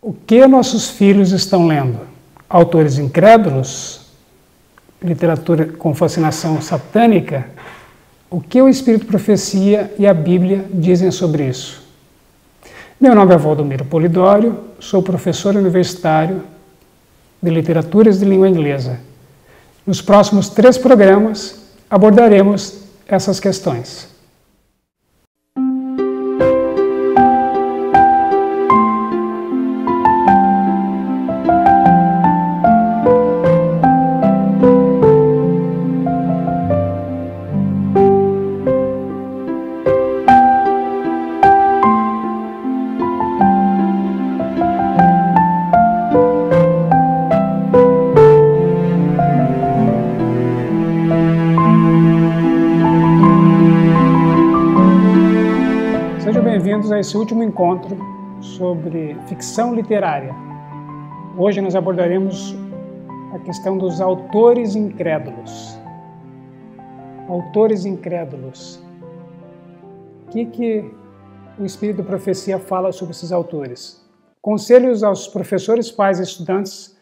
O que nossos filhos estão lendo? Autores incrédulos? Literatura com fascinação satânica? O que o Espírito Profecia e a Bíblia dizem sobre isso? Meu nome é Valdomiro Polidório, sou professor universitário de Literaturas de Língua Inglesa. Nos próximos três programas abordaremos essas questões. esse último encontro sobre ficção literária. Hoje nós abordaremos a questão dos autores incrédulos. Autores incrédulos. O que, que o Espírito Profecia fala sobre esses autores? Conselhos aos professores, pais e estudantes,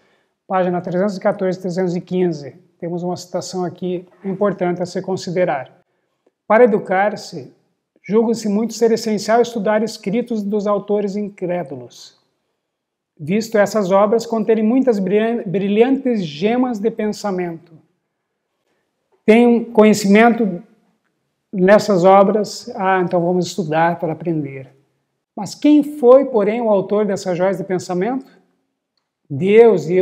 página 314 e 315. Temos uma citação aqui importante a se considerar. Para educar-se, julga-se muito ser essencial estudar escritos dos autores incrédulos, visto essas obras conterem muitas brilhantes gemas de pensamento. Tenho conhecimento nessas obras, ah, então vamos estudar para aprender. Mas quem foi, porém, o autor dessas joias de pensamento? Deus, e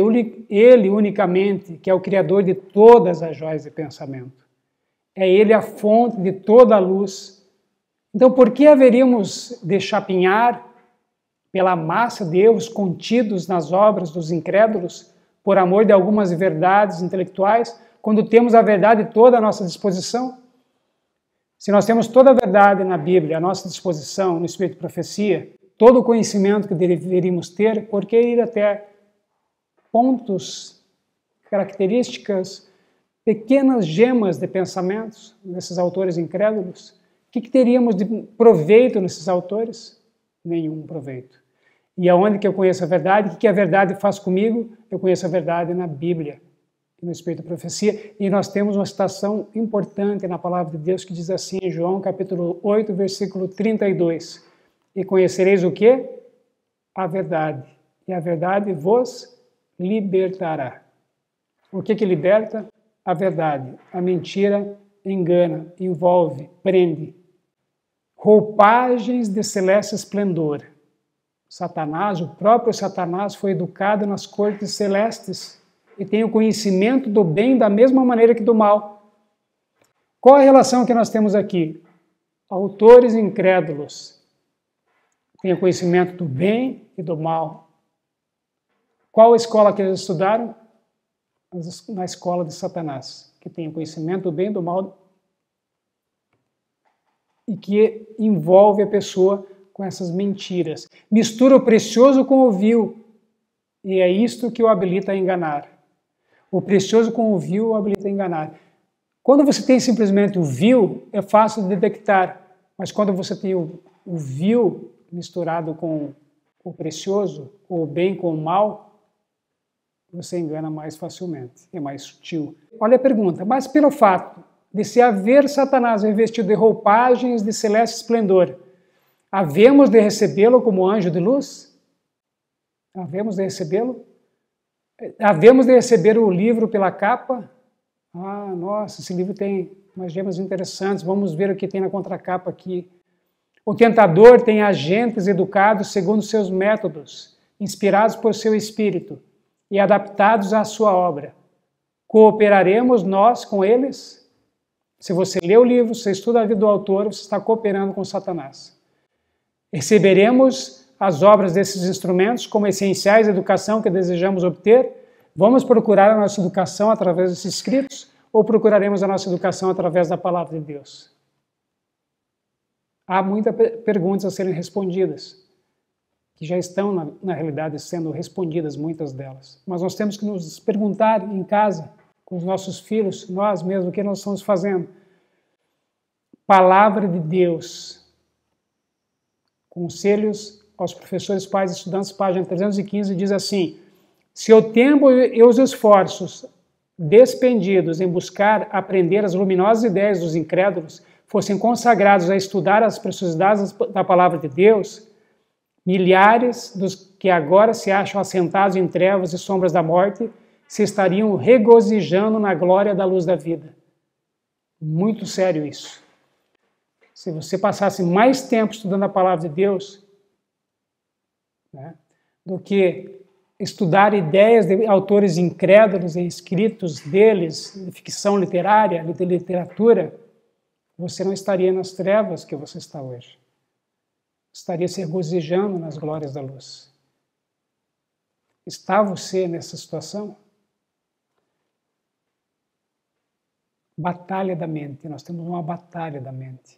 Ele unicamente, que é o Criador de todas as joias de pensamento. É Ele a fonte de toda a luz então, por que haveríamos de chapinhar pela massa de erros contidos nas obras dos incrédulos, por amor de algumas verdades intelectuais, quando temos a verdade toda à nossa disposição? Se nós temos toda a verdade na Bíblia à nossa disposição, no Espírito de Profecia, todo o conhecimento que deveríamos ter, por que ir até pontos, características, pequenas gemas de pensamentos desses autores incrédulos? que, que teríamos de proveito nesses autores? Nenhum proveito. E aonde que eu conheço a verdade? O que, que a verdade faz comigo? Eu conheço a verdade na Bíblia, no Espírito da Profecia. E nós temos uma citação importante na Palavra de Deus que diz assim em João capítulo 8, versículo 32. E conhecereis o que? A verdade. E a verdade vos libertará. O que que liberta? A verdade. A mentira engana, envolve, prende, roupagens de celeste esplendor. Satanás, o próprio Satanás, foi educado nas cortes celestes e tem o conhecimento do bem da mesma maneira que do mal. Qual a relação que nós temos aqui? Autores incrédulos têm o conhecimento do bem e do mal. Qual a escola que eles estudaram? Na escola de Satanás, que tem o conhecimento do bem e do mal e que envolve a pessoa com essas mentiras. Mistura o precioso com o vil, e é isto que o habilita a enganar. O precioso com o vil o habilita a enganar. Quando você tem simplesmente o vil, é fácil de detectar, mas quando você tem o, o vil misturado com o precioso, ou o bem com o mal, você engana mais facilmente, é mais sutil. Olha a pergunta, mas pelo fato de se haver Satanás revestido de roupagens de celeste esplendor, havemos de recebê-lo como anjo de luz? Havemos de recebê-lo? Havemos de receber o livro pela capa? Ah, nossa, esse livro tem umas gemas interessantes, vamos ver o que tem na contracapa aqui. O tentador tem agentes educados segundo seus métodos, inspirados por seu espírito e adaptados à sua obra. Cooperaremos nós com eles? Se você lê o livro, você estuda a vida do autor, você está cooperando com Satanás. Receberemos as obras desses instrumentos como essenciais à educação que desejamos obter. Vamos procurar a nossa educação através desses escritos ou procuraremos a nossa educação através da palavra de Deus? Há muitas perguntas a serem respondidas, que já estão, na, na realidade, sendo respondidas, muitas delas. Mas nós temos que nos perguntar em casa com os nossos filhos, nós mesmos, o que nós estamos fazendo? Palavra de Deus. Conselhos aos professores, pais e estudantes, página 315, diz assim: Se o tempo e os esforços despendidos em buscar aprender as luminosas ideias dos incrédulos fossem consagrados a estudar as preciosidades da palavra de Deus, milhares dos que agora se acham assentados em trevas e sombras da morte se estariam regozijando na glória da luz da vida. Muito sério isso. Se você passasse mais tempo estudando a palavra de Deus né, do que estudar ideias de autores incrédulos e escritos deles, de ficção literária, de literatura, você não estaria nas trevas que você está hoje. Estaria se regozijando nas glórias da luz. Está você nessa situação? Batalha da mente. Nós temos uma batalha da mente.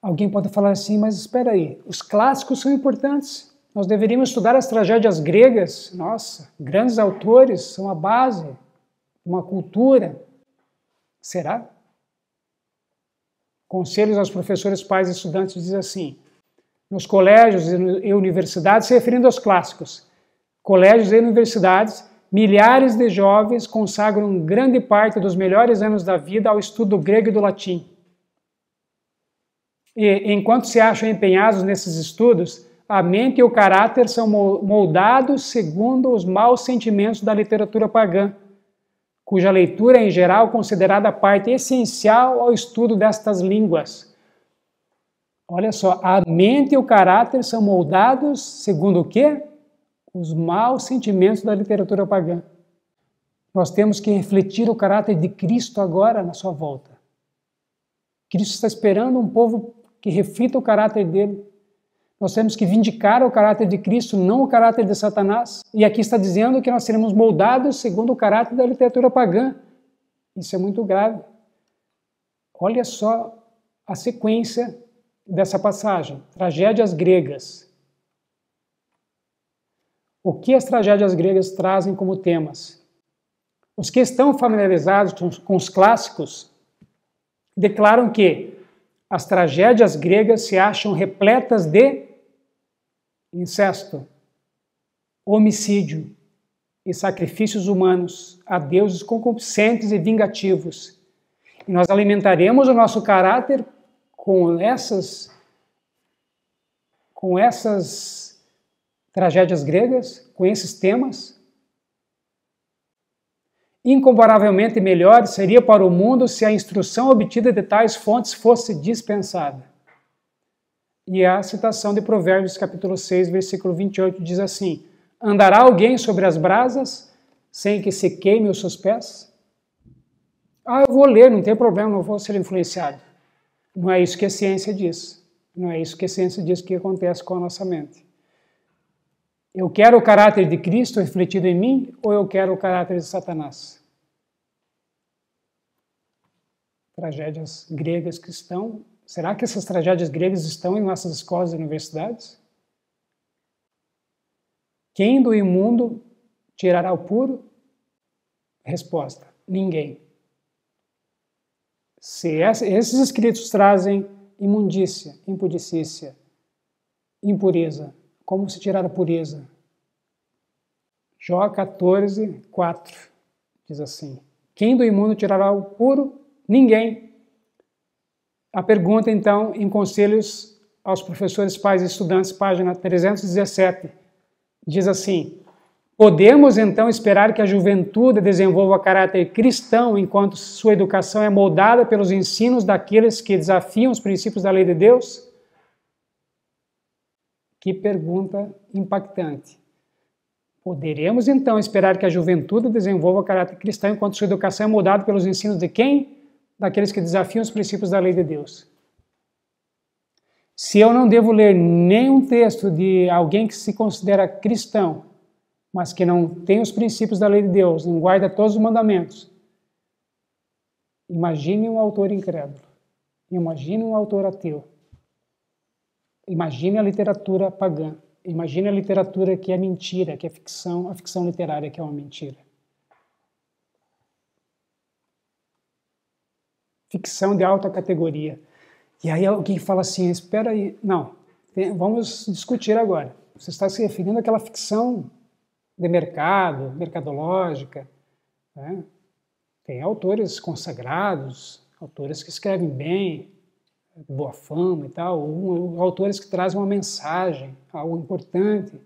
Alguém pode falar assim, mas espera aí, os clássicos são importantes. Nós deveríamos estudar as tragédias gregas. Nossa, grandes autores são a base de uma cultura. Será? Conselhos aos professores, pais e estudantes diz assim: nos colégios e universidades, se referindo aos clássicos, colégios e universidades Milhares de jovens consagram grande parte dos melhores anos da vida ao estudo grego e do latim. E, enquanto se acham empenhados nesses estudos, a mente e o caráter são moldados segundo os maus sentimentos da literatura pagã, cuja leitura é, em geral, considerada parte essencial ao estudo destas línguas. Olha só, a mente e o caráter são moldados segundo o quê? os maus sentimentos da literatura pagã. Nós temos que refletir o caráter de Cristo agora na sua volta. Cristo está esperando um povo que reflita o caráter dele. Nós temos que vindicar o caráter de Cristo, não o caráter de Satanás. E aqui está dizendo que nós seremos moldados segundo o caráter da literatura pagã. Isso é muito grave. Olha só a sequência dessa passagem: tragédias gregas, o que as tragédias gregas trazem como temas. Os que estão familiarizados com os clássicos declaram que as tragédias gregas se acham repletas de incesto, homicídio e sacrifícios humanos a deuses concupiscentes e vingativos. E nós alimentaremos o nosso caráter com essas com essas tragédias gregas com esses temas? Incomparavelmente melhor seria para o mundo se a instrução obtida de tais fontes fosse dispensada. E a citação de Provérbios capítulo 6, versículo 28 diz assim: Andará alguém sobre as brasas sem que se queime os seus pés? Ah, eu vou ler, não tem problema, não vou ser influenciado. Não é isso que a ciência diz. Não é isso que a ciência diz que acontece com a nossa mente. Eu quero o caráter de Cristo refletido em mim ou eu quero o caráter de Satanás? Tragédias gregas que estão. Será que essas tragédias gregas estão em nossas escolas e universidades? Quem do imundo tirará o puro? Resposta: ninguém. Se esses escritos trazem imundícia, impudicícia, impureza, como se tirar a pureza? Jó 14, 4 diz assim: Quem do imundo tirará o puro? Ninguém. A pergunta, então, em Conselhos aos Professores, Pais e Estudantes, página 317, diz assim: Podemos então esperar que a juventude desenvolva caráter cristão enquanto sua educação é moldada pelos ensinos daqueles que desafiam os princípios da lei de Deus? Que pergunta impactante. Poderemos então esperar que a juventude desenvolva o caráter cristão enquanto sua educação é mudada pelos ensinos de quem? Daqueles que desafiam os princípios da lei de Deus. Se eu não devo ler nenhum texto de alguém que se considera cristão, mas que não tem os princípios da lei de Deus, não guarda todos os mandamentos, imagine um autor incrédulo, imagine um autor ateu. Imagine a literatura pagã. Imagine a literatura que é mentira, que é ficção, a ficção literária que é uma mentira. Ficção de alta categoria. E aí alguém fala assim: espera aí, não, vamos discutir agora. Você está se referindo àquela ficção de mercado, mercadológica. Né? Tem autores consagrados, autores que escrevem bem, boa fama e tal, ou, ou autores que trazem uma mensagem, algo importante.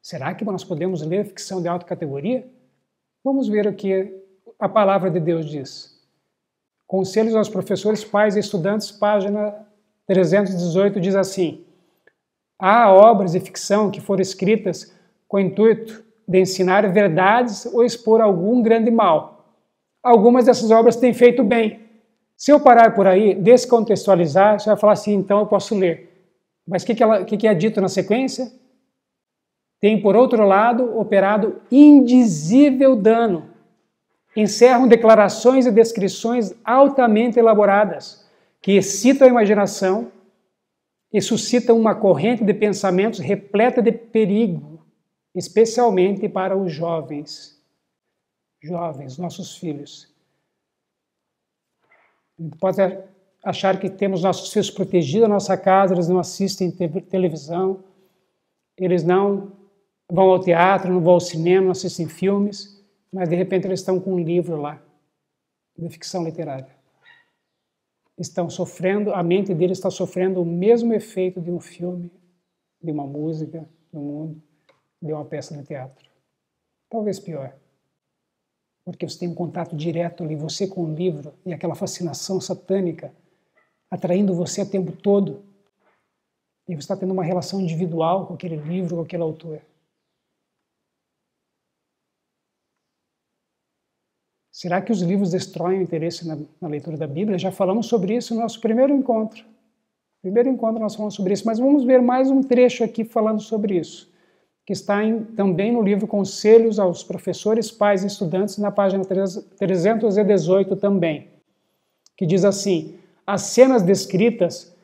Será que nós podemos ler ficção de alta categoria? Vamos ver o que a palavra de Deus diz. Conselhos aos professores, pais e estudantes, página 318 diz assim: Há obras de ficção que foram escritas com o intuito de ensinar verdades ou expor algum grande mal. Algumas dessas obras têm feito bem, se eu parar por aí, descontextualizar, você vai falar assim, então eu posso ler. Mas o que, que, que é dito na sequência? Tem, por outro lado, operado indizível dano. Encerram declarações e descrições altamente elaboradas, que excitam a imaginação e suscitam uma corrente de pensamentos repleta de perigo, especialmente para os jovens. Jovens, nossos filhos pode achar que temos nossos filhos protegidos, a nossa casa, eles não assistem televisão, eles não vão ao teatro, não vão ao cinema, não assistem filmes, mas de repente eles estão com um livro lá, de ficção literária. Estão sofrendo, a mente deles está sofrendo o mesmo efeito de um filme, de uma música, do mundo, de uma peça de teatro. Talvez pior porque você tem um contato direto ali, você com o livro e aquela fascinação satânica atraindo você o tempo todo. E você está tendo uma relação individual com aquele livro, com aquele autor. Será que os livros destroem o interesse na, na, leitura da Bíblia? Já falamos sobre isso no nosso primeiro encontro. Primeiro encontro nós falamos sobre isso, mas vamos ver mais um trecho aqui falando sobre isso que está em, também no livro Conselhos aos Professores, Pais e Estudantes, na página 318 também, que diz assim: as cenas descritas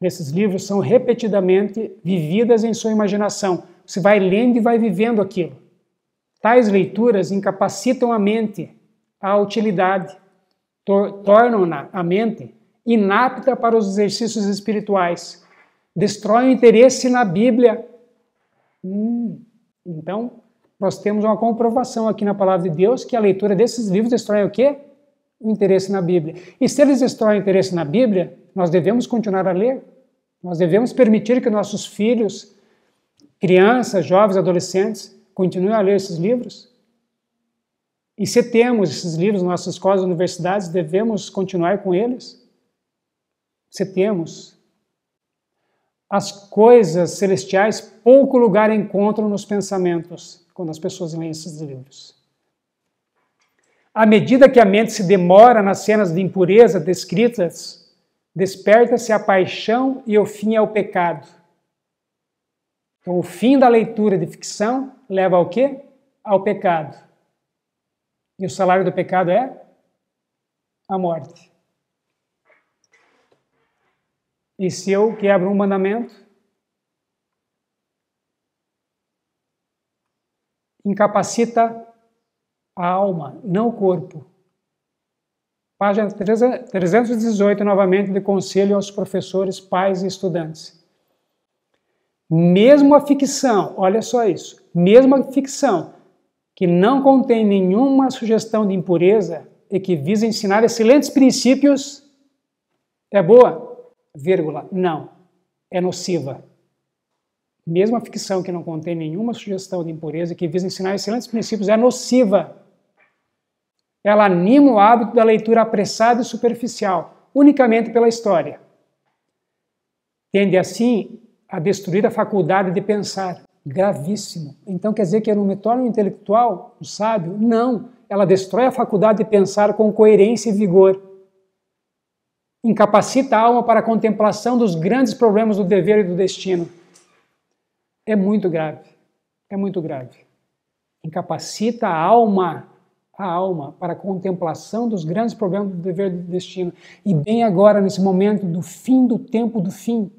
nesses livros são repetidamente vividas em sua imaginação. Você vai lendo e vai vivendo aquilo. Tais leituras incapacitam a mente à utilidade, tornam a mente inapta para os exercícios espirituais, destroem o interesse na Bíblia Hum, então, nós temos uma comprovação aqui na palavra de Deus que a leitura desses livros destrói o quê? O interesse na Bíblia. E se eles destroem o interesse na Bíblia, nós devemos continuar a ler. Nós devemos permitir que nossos filhos, crianças, jovens, adolescentes, continuem a ler esses livros. E se temos esses livros nas nossas escolas e universidades, devemos continuar com eles? Se temos, as coisas celestiais pouco lugar encontram nos pensamentos, quando as pessoas leem esses livros. À medida que a mente se demora nas cenas de impureza descritas, desperta-se a paixão e o fim é o pecado. Então, o fim da leitura de ficção leva ao quê? Ao pecado. E o salário do pecado é a morte. E se eu quebro um mandamento, incapacita a alma, não o corpo. Página 318, novamente, de conselho aos professores, pais e estudantes. Mesmo a ficção, olha só isso, mesmo a ficção que não contém nenhuma sugestão de impureza e que visa ensinar excelentes princípios, é boa vírgula, não, é nociva. Mesmo a ficção que não contém nenhuma sugestão de impureza que visa ensinar excelentes princípios é nociva. Ela anima o hábito da leitura apressada e superficial, unicamente pela história. Tende assim a destruir a faculdade de pensar. Gravíssimo. Então quer dizer que eu não me torno um intelectual, um sábio? Não. Ela destrói a faculdade de pensar com coerência e vigor incapacita a alma para a contemplação dos grandes problemas do dever e do destino. É muito grave. É muito grave. Incapacita a alma, a alma para a contemplação dos grandes problemas do dever e do destino. E bem agora nesse momento do fim do tempo do fim,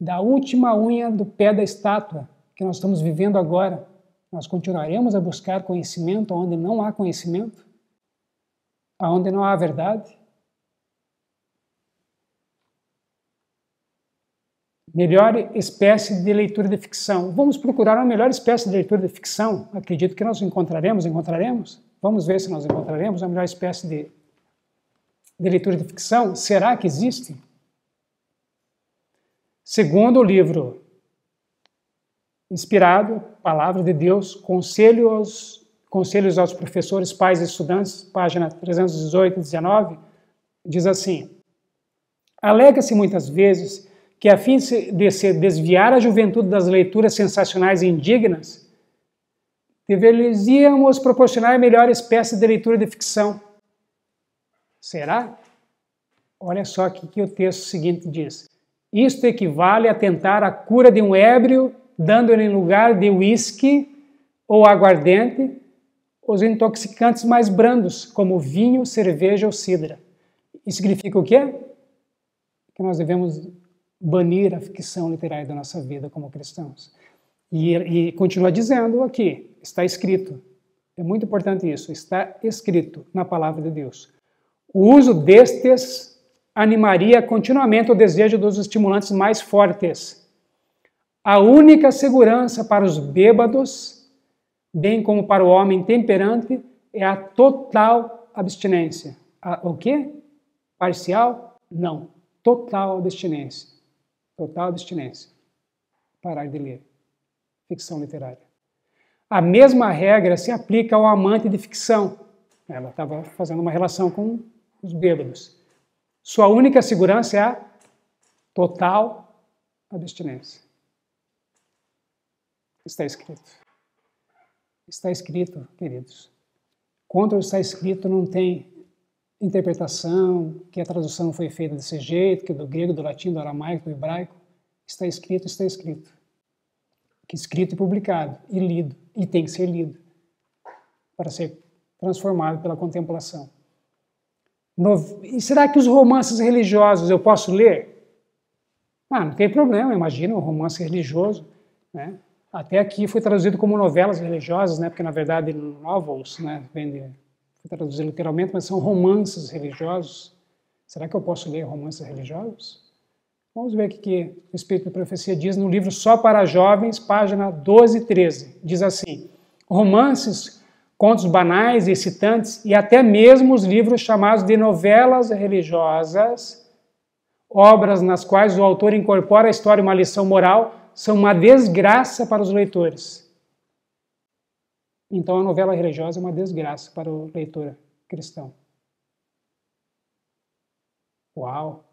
da última unha do pé da estátua que nós estamos vivendo agora, nós continuaremos a buscar conhecimento onde não há conhecimento, aonde não há verdade, Melhor espécie de leitura de ficção. Vamos procurar uma melhor espécie de leitura de ficção. Acredito que nós encontraremos, encontraremos. Vamos ver se nós encontraremos a melhor espécie de, de leitura de ficção. Será que existe? Segundo o livro inspirado, Palavra de Deus, Conselho aos, Conselhos aos Professores, Pais e Estudantes, página 318 e 19, diz assim: Alega-se muitas vezes que, a fim de se desviar a juventude das leituras sensacionais e indignas, deveríamos proporcionar melhor espécie de leitura de ficção. Será? Olha só o que, o texto seguinte diz. Isto equivale a tentar a cura de um ébrio, dando-lhe lugar de uísque ou aguardente os intoxicantes mais brandos, como vinho, cerveja ou sidra. Isso significa o quê? Que nós devemos banir a ficção literária da nossa vida como cristãos. E, e continua dizendo aqui, está escrito, é muito importante isso, está escrito na palavra de Deus. O uso destes animaria continuamente o desejo dos estimulantes mais fortes. A única segurança para os bêbados, bem como para o homem temperante, é a total abstinência. A, o quê? Parcial? Não. Total abstinência. Total abstinência. Parar de ler. Ficção literária. A mesma regra se aplica ao amante de ficção. Ela estava fazendo uma relação com os bêbados. Sua única segurança é a total abstinência. Está escrito. Está escrito, queridos. Contra o está escrito não tem interpretação, que a tradução foi feita desse jeito, que é do grego, do latim, do aramaico, do hebraico, está escrito, está escrito. Que escrito e publicado, e lido, e tem que ser lido, para ser transformado pela contemplação. No... E será que os romances religiosos eu posso ler? Ah, não tem problema, imagina um romance religioso, né? Até aqui foi traduzido como novelas religiosas, né? Porque na verdade novels, né? Vem de vou traduzir literalmente, mas são romances religiosos. Será que eu posso ler romances religiosos? Vamos ver o que o Espírito de Profecia diz no livro Só para Jovens, página 12 e 13. Diz assim: romances, contos banais excitantes, e até mesmo os livros chamados de novelas religiosas, obras nas quais o autor incorpora a história uma lição moral, são uma desgraça para os leitores então a novela religiosa é uma desgraça para o leitor cristão. Uau!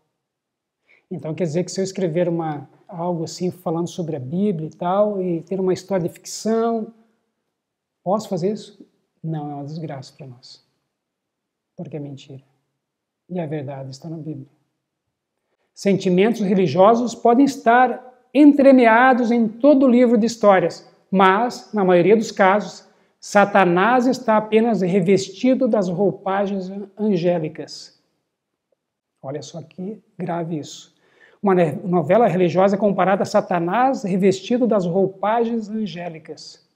Então quer dizer que se eu escrever uma, algo assim falando sobre a Bíblia e tal, e ter uma história de ficção, posso fazer isso? Não, é uma desgraça para nós. Porque é mentira. E a verdade está na Bíblia. Sentimentos religiosos podem estar entremeados em todo o livro de histórias, mas, na maioria dos casos, Satanás está apenas revestido das roupagens angélicas. Olha só que grave isso. Uma novela religiosa comparada a Satanás revestido das roupagens angélicas.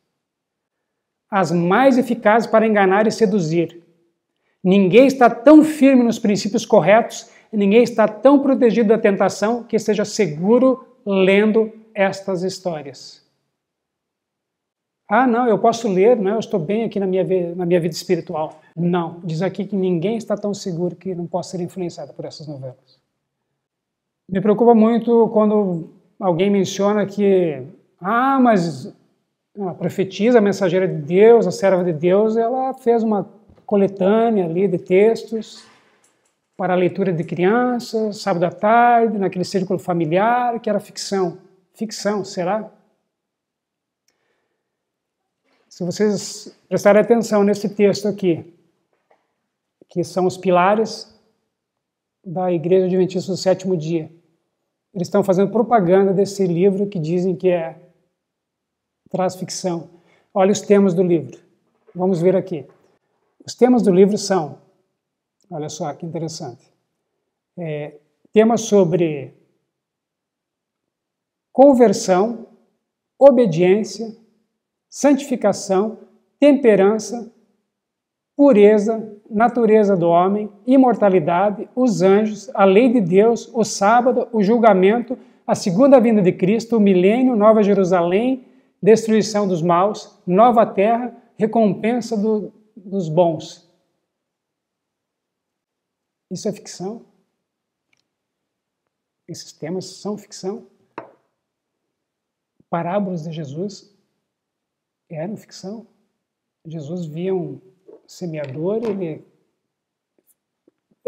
As mais eficazes para enganar e seduzir. Ninguém está tão firme nos princípios corretos, ninguém está tão protegido da tentação que esteja seguro lendo estas histórias. Ah, não, eu posso ler, não, eu estou bem aqui na minha, na minha vida espiritual. Não, diz aqui que ninguém está tão seguro que não possa ser influenciado por essas novelas. Me preocupa muito quando alguém menciona que, ah, mas a profetisa, a mensageira de Deus, a serva de Deus, ela fez uma coletânea ali de textos para a leitura de crianças, sábado à tarde, naquele círculo familiar, que era ficção. Ficção, será? Se vocês prestarem atenção nesse texto aqui, que são os pilares da Igreja Adventista do Sétimo Dia, eles estão fazendo propaganda desse livro que dizem que é traz ficção. Olha os temas do livro. Vamos ver aqui. Os temas do livro são, olha só que interessante, é, temas sobre conversão, obediência, santificação, temperança, pureza, natureza do homem, imortalidade, os anjos, a lei de Deus, o sábado, o julgamento, a segunda vinda de Cristo, o milênio, Nova Jerusalém, destruição dos maus, nova terra, recompensa do, dos bons. Isso é ficção. Esses temas são ficção. Parábolas de Jesus eram é, ficção. Jesus via um semeador, ele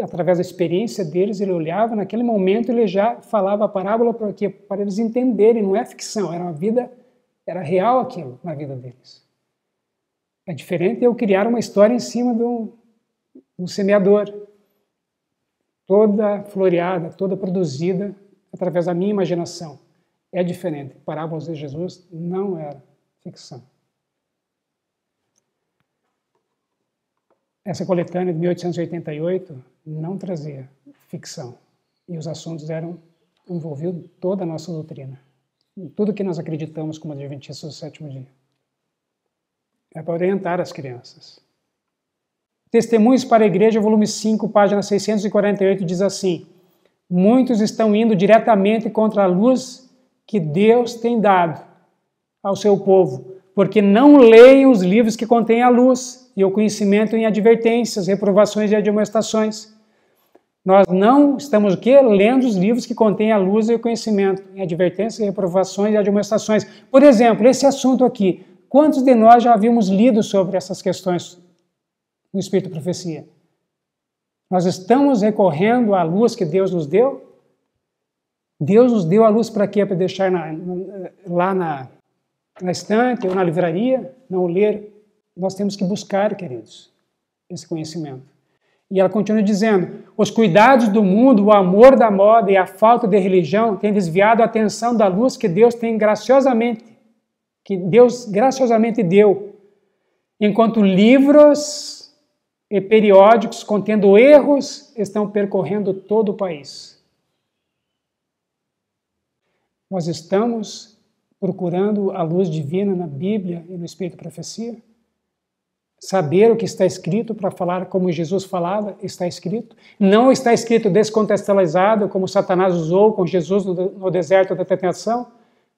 através da experiência deles, ele olhava, naquele momento ele já falava a parábola que para eles entenderem, não é ficção, era uma vida, era real aquilo na vida deles. É diferente eu criar uma história em cima de um, um semeador, toda floreada, toda produzida através da minha imaginação. É diferente. Parábolas de Jesus não era ficção. Essa coletânea de 1888 não trazia ficção e os assuntos eram envolvidos toda a nossa doutrina, tudo que nós acreditamos como adventistas do sétimo dia. É para orientar as crianças. Testemunhos para a Igreja, volume 5, página 648, diz assim: Muitos estão indo diretamente contra a luz que Deus tem dado ao seu povo, porque não leem os livros que contêm a luz e o conhecimento em advertências, reprovações e admoestações. Nós não estamos o quê? Lendo os livros que contêm a luz e o conhecimento, em advertências, reprovações e admoestações. Por exemplo, esse assunto aqui. Quantos de nós já havíamos lido sobre essas questões no Espírito Profecia? Nós estamos recorrendo à luz que Deus nos deu? Deus nos deu a luz para quê? Para deixar na, lá na, na estante ou na livraria, não o ler. Nós temos que buscar, queridos, esse conhecimento. E ela continua dizendo: os cuidados do mundo, o amor da moda e a falta de religião têm desviado a atenção da luz que Deus tem graciosamente, que Deus graciosamente deu. Enquanto livros e periódicos contendo erros estão percorrendo todo o país. Nós estamos procurando a luz divina na Bíblia e no Espírito Profecia? Saber o que está escrito para falar como Jesus falava, está escrito. Não está escrito descontextualizado, como Satanás usou com Jesus no deserto da tentação,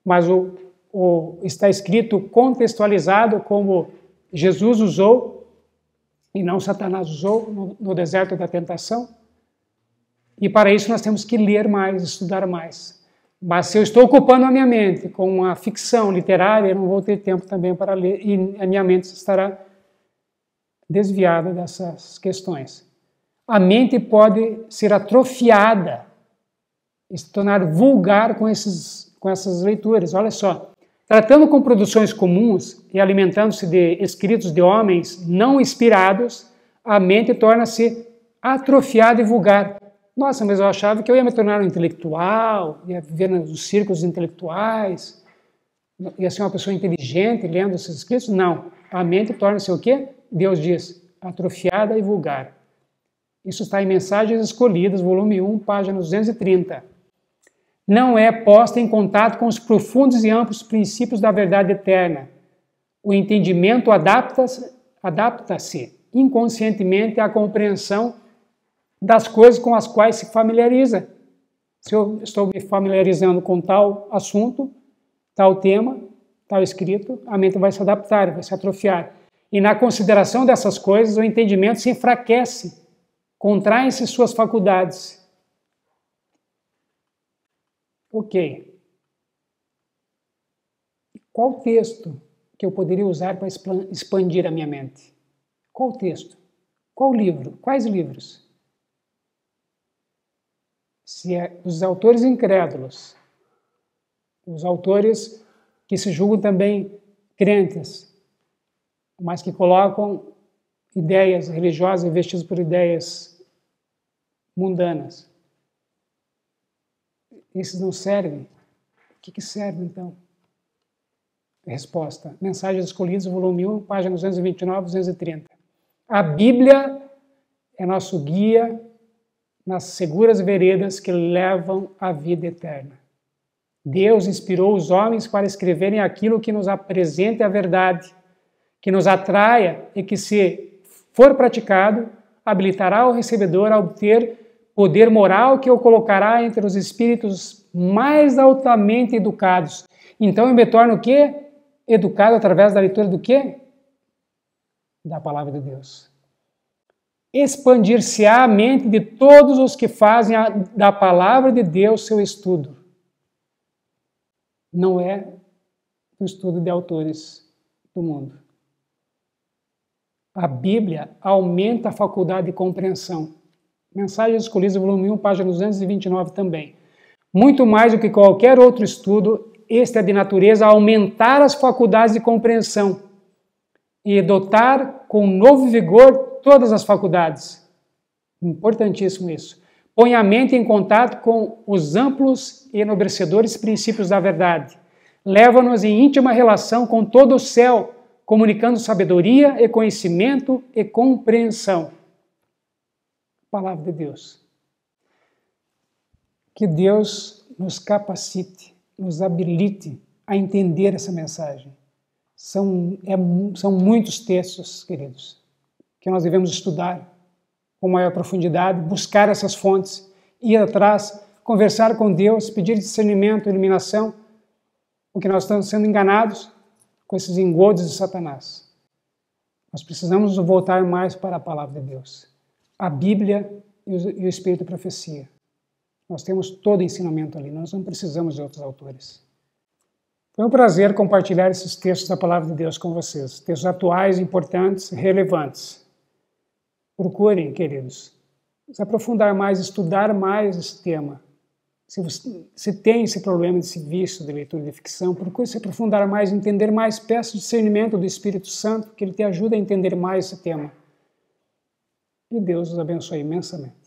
mas o, o, está escrito contextualizado, como Jesus usou e não Satanás usou no, no deserto da tentação. E para isso nós temos que ler mais, estudar mais. Mas se eu estou ocupando a minha mente com uma ficção literária, eu não vou ter tempo também para ler e a minha mente estará desviada dessas questões. A mente pode ser atrofiada e se tornar vulgar com, esses, com essas leituras. Olha só. Tratando com produções comuns e alimentando-se de escritos de homens não inspirados, a mente torna-se atrofiada e vulgar, nossa, mas eu achava que eu ia me tornar um intelectual, ia viver nos círculos intelectuais, ia ser uma pessoa inteligente lendo esses escritos. Não. A mente torna-se o quê? Deus diz, atrofiada e vulgar. Isso está em Mensagens Escolhidas, volume 1, página 230. Não é posta em contato com os profundos e amplos princípios da verdade eterna. O entendimento adapta-se adapta inconscientemente à compreensão das coisas com as quais se familiariza. Se eu estou me familiarizando com tal assunto, tal tema, tal escrito, a mente vai se adaptar, vai se atrofiar. E na consideração dessas coisas, o entendimento se enfraquece, contraem-se suas faculdades. Ok. Qual texto que eu poderia usar para expandir a minha mente? Qual texto? Qual livro? Quais livros? se é os autores incrédulos, os autores que se julgam também crentes, mas que colocam ideias religiosas investidas por ideias mundanas. Esses não servem. O que, que serve então? Resposta: Mensagens Escolhidas, volume 1, página 229, 230. A Bíblia é nosso guia nas seguras veredas que levam à vida eterna. Deus inspirou os homens para escreverem aquilo que nos apresente a verdade, que nos atraia e que, se for praticado, habilitará o recebedor a obter poder moral que o colocará entre os espíritos mais altamente educados. Então eu me torno o quê? Educado através da leitura do quê? Da palavra de Deus expandir-se-á a mente de todos os que fazem a, da palavra de Deus seu estudo. Não é o estudo de autores do mundo. A Bíblia aumenta a faculdade de compreensão. Mensagens escolhidas, volume 1, página 229 também. Muito mais do que qualquer outro estudo, este é de natureza aumentar as faculdades de compreensão e dotar com novo vigor todas as faculdades. Importantíssimo isso. Põe a mente em contato com os amplos e enobrecedores princípios da verdade. Leva-nos em íntima relação com todo o céu, comunicando sabedoria e conhecimento e compreensão. Palavra de Deus. Que Deus nos capacite, nos habilite a entender essa mensagem. São, é, são muitos textos, queridos que nós devemos estudar com maior profundidade, buscar essas fontes, ir atrás, conversar com Deus, pedir discernimento, iluminação, porque nós estamos sendo enganados com esses engodos de Satanás. Nós precisamos voltar mais para a palavra de Deus, a Bíblia e o Espírito de Profecia. Nós temos todo o ensinamento ali, nós não precisamos de outros autores. Foi um prazer compartilhar esses textos da Palavra de Deus com vocês, textos atuais, importantes, relevantes. Procurem, queridos, se aprofundar mais, estudar mais esse tema. Se você se tem esse problema desse vício de leitura de ficção, procure se aprofundar mais, entender mais, peça discernimento do Espírito Santo, que ele te ajuda a entender mais esse tema. E Deus os abençoe imensamente.